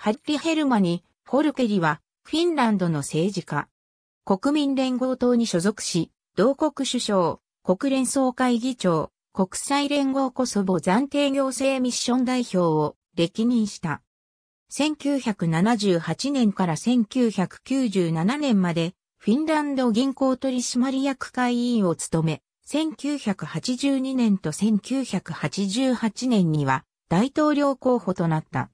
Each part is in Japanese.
ハッリ・ヘルマニ、ホルケリは、フィンランドの政治家。国民連合党に所属し、同国首相、国連総会議長、国際連合コソボ暫定行政ミッション代表を歴任した。1978年から1997年まで、フィンランド銀行取締役会委員を務め、1982年と1988年には大統領候補となった。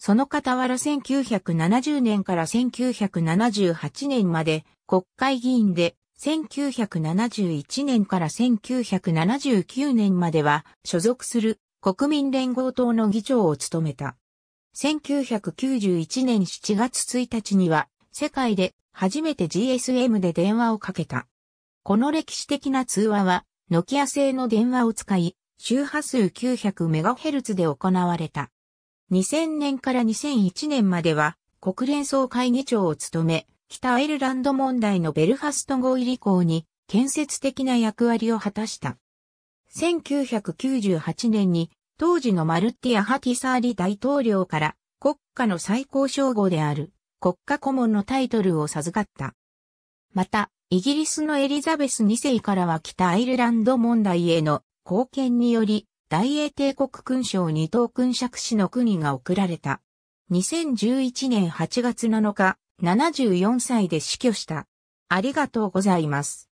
その傍ら1970年から1978年まで国会議員で、1971年から1979年までは所属する国民連合党の議長を務めた。1991年7月1日には世界で初めて GSM で電話をかけた。この歴史的な通話はノキア製の電話を使い周波数 900MHz で行われた。2000年から2001年までは国連総会議長を務め、北アイルランド問題のベルファスト合意履行に建設的な役割を果たした。1998年に当時のマルティ・アハティサーリ大統領から国家の最高称号である国家顧問のタイトルを授かった。また、イギリスのエリザベス2世からは北アイルランド問題への貢献により大英帝国勲章二等勲爵士の国が贈られた。2011年8月7日、74歳で死去した。ありがとうございます。